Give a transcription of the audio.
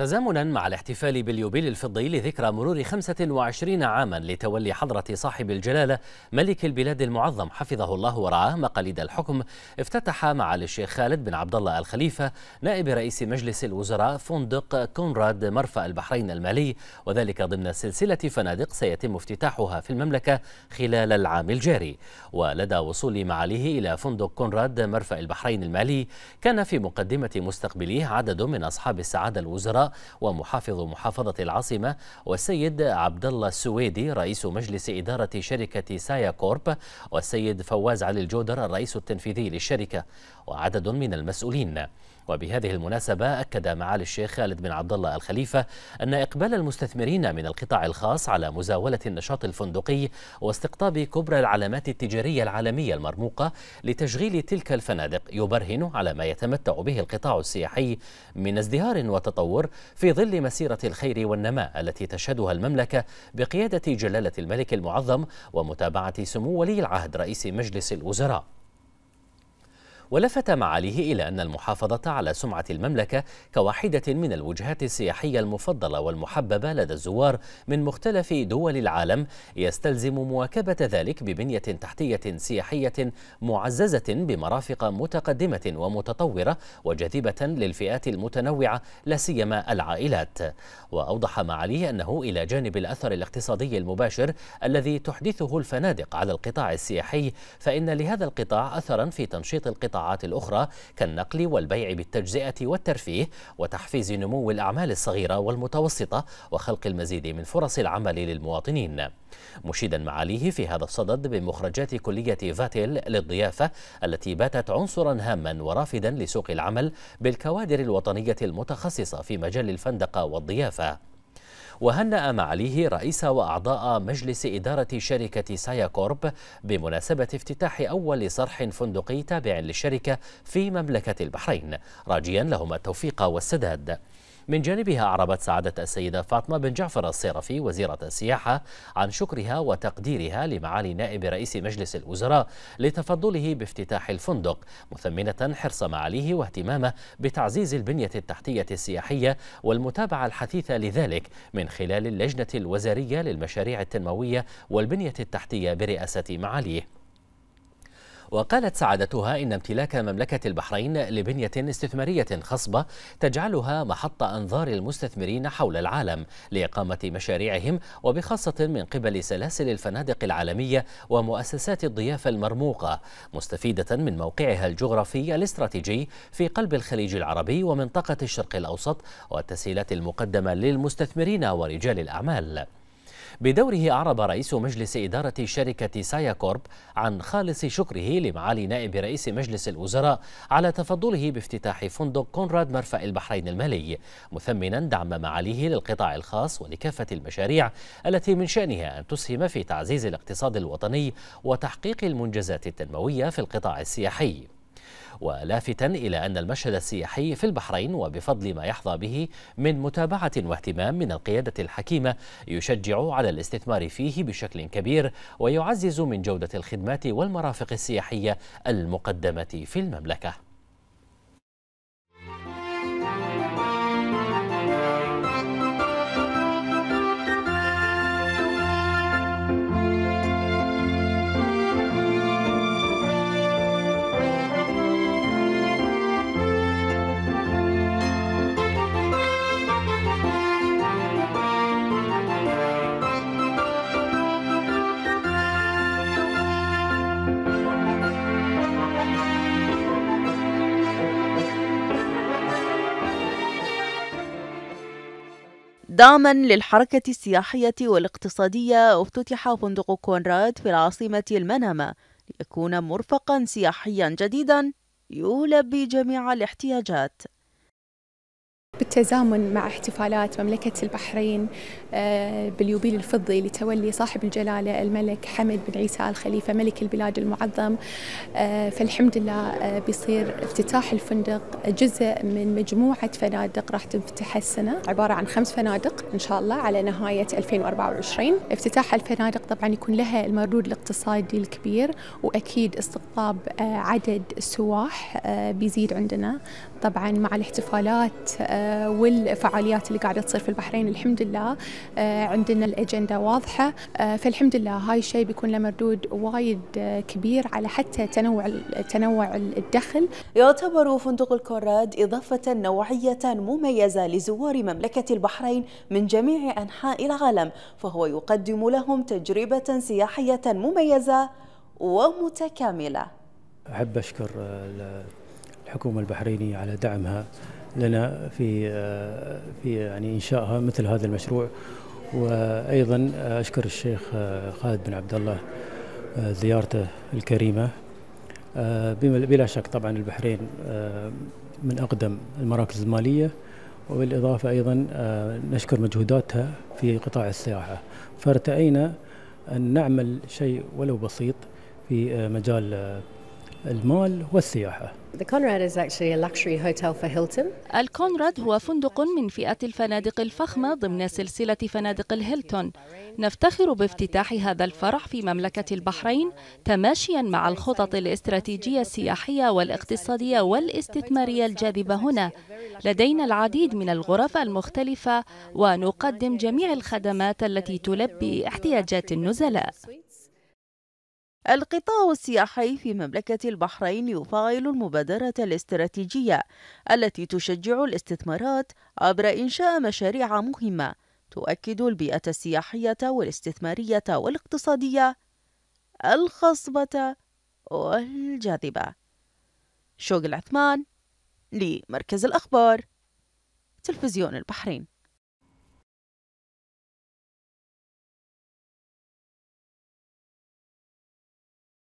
تزامنا مع الاحتفال باليوبيل الفضي لذكرى مرور 25 عاما لتولي حضرة صاحب الجلالة ملك البلاد المعظم حفظه الله ورعاه مقاليد الحكم افتتح معالي الشيخ خالد بن عبد الله الخليفة نائب رئيس مجلس الوزراء فندق كونراد مرفأ البحرين المالي وذلك ضمن سلسلة فنادق سيتم افتتاحها في المملكة خلال العام الجاري ولدى وصول معاليه إلى فندق كونراد مرفأ البحرين المالي كان في مقدمة مستقبليه عدد من أصحاب السعادة الوزراء ومحافظ محافظة العاصمة والسيد عبد الله السويدي رئيس مجلس إدارة شركة سايا كورب والسيد فواز علي الجودر الرئيس التنفيذي للشركة وعدد من المسؤولين وبهذه المناسبة أكد معالي الشيخ خالد بن عبد الله الخليفة أن إقبال المستثمرين من القطاع الخاص على مزاولة النشاط الفندقي واستقطاب كبرى العلامات التجارية العالمية المرموقة لتشغيل تلك الفنادق يبرهن على ما يتمتع به القطاع السياحي من ازدهار وتطور في ظل مسيرة الخير والنماء التي تشهدها المملكة بقيادة جلالة الملك المعظم ومتابعة سمو ولي العهد رئيس مجلس الوزراء ولفت معاليه إلى أن المحافظة على سمعة المملكة كواحدة من الوجهات السياحية المفضلة والمحببة لدى الزوار من مختلف دول العالم يستلزم مواكبة ذلك ببنية تحتية سياحية معززة بمرافق متقدمة ومتطورة وجاذبة للفئات المتنوعة لا سيما العائلات وأوضح معاليه أنه إلى جانب الأثر الاقتصادي المباشر الذي تحدثه الفنادق على القطاع السياحي فإن لهذا القطاع أثرا في تنشيط القطاع القطاعات الأخرى كالنقل والبيع بالتجزئة والترفيه وتحفيز نمو الأعمال الصغيرة والمتوسطة وخلق المزيد من فرص العمل للمواطنين مشيدا معاليه في هذا الصدد بمخرجات كلية فاتل للضيافة التي باتت عنصرا هاما ورافدا لسوق العمل بالكوادر الوطنية المتخصصة في مجال الفندقة والضيافة وهنأ معاليه رئيس وأعضاء مجلس إدارة شركة كورب بمناسبة افتتاح أول صرح فندقي تابع للشركة في مملكة البحرين راجيا لهما التوفيق والسداد من جانبها أعربت سعادة السيدة فاطمة بن جعفر الصيرفي وزيرة السياحة عن شكرها وتقديرها لمعالي نائب رئيس مجلس الوزراء لتفضله بافتتاح الفندق مثمنة حرص معاليه واهتمامه بتعزيز البنية التحتية السياحية والمتابعة الحثيثة لذلك من خلال اللجنة الوزارية للمشاريع التنموية والبنية التحتية برئاسة معاليه وقالت سعادتها إن امتلاك مملكة البحرين لبنية استثمارية خصبة تجعلها محط أنظار المستثمرين حول العالم لإقامة مشاريعهم وبخاصة من قبل سلاسل الفنادق العالمية ومؤسسات الضيافة المرموقة مستفيدة من موقعها الجغرافي الاستراتيجي في قلب الخليج العربي ومنطقة الشرق الأوسط والتسهيلات المقدمة للمستثمرين ورجال الأعمال بدوره أعرب رئيس مجلس إدارة شركة سايا كورب عن خالص شكره لمعالي نائب رئيس مجلس الوزراء على تفضله بافتتاح فندق كونراد مرفأ البحرين المالي مثمنا دعم معاليه للقطاع الخاص ولكافة المشاريع التي من شأنها أن تسهم في تعزيز الاقتصاد الوطني وتحقيق المنجزات التنموية في القطاع السياحي ولافتا إلى أن المشهد السياحي في البحرين وبفضل ما يحظى به من متابعة واهتمام من القيادة الحكيمة يشجع على الاستثمار فيه بشكل كبير ويعزز من جودة الخدمات والمرافق السياحية المقدمة في المملكة دعما للحركة السياحية والاقتصادية افتتح فندق كونراد في العاصمة المنامة ليكون مرفقا سياحيا جديدا يلبي جميع الاحتياجات بالتزامن مع احتفالات مملكة البحرين آه، باليوبيل الفضي لتولي صاحب الجلالة الملك حمد بن عيسى آل خليفة ملك البلاد المعظم آه، فالحمد لله آه، بيصير افتتاح الفندق جزء من مجموعة فنادق راح تنفتح السنة عبارة عن خمس فنادق إن شاء الله على نهاية 2024 افتتاح الفنادق طبعا يكون لها المردود الاقتصادي الكبير وأكيد استقطاب عدد السواح بيزيد عندنا طبعا مع الاحتفالات والفعاليات اللي قاعده تصير في البحرين الحمد لله آه، عندنا الاجنده واضحه آه، فالحمد لله هاي الشيء بيكون له مردود وايد آه، كبير على حتى تنوع تنوع الدخل يعتبر فندق الكوراد اضافه نوعيه مميزه لزوار مملكه البحرين من جميع انحاء العالم فهو يقدم لهم تجربه سياحيه مميزه ومتكامله احب اشكر الحكومه البحرينيه على دعمها لنا في في يعني انشائها مثل هذا المشروع وايضا اشكر الشيخ خالد بن عبد الله زيارته الكريمه بلا شك طبعا البحرين من اقدم المراكز الماليه وبالاضافه ايضا نشكر مجهوداتها في قطاع السياحه فارتئينا ان نعمل شيء ولو بسيط في مجال المال والسياحه الكونراد هو فندق من فئة الفنادق الفخمة ضمن سلسلة فنادق الهيلتون نفتخر بافتتاح هذا الفرع في مملكة البحرين تماشيا مع الخطط الاستراتيجية السياحية والاقتصادية والاستثمارية الجاذبة هنا لدينا العديد من الغرف المختلفة ونقدم جميع الخدمات التي تلبي احتياجات النزلاء القطاع السياحي في مملكة البحرين يفعل المبادرة الاستراتيجية التي تشجع الاستثمارات عبر إنشاء مشاريع مهمة تؤكد البيئة السياحية والاستثمارية والاقتصادية الخصبة والجاذبة شوق العثمان لمركز الأخبار تلفزيون البحرين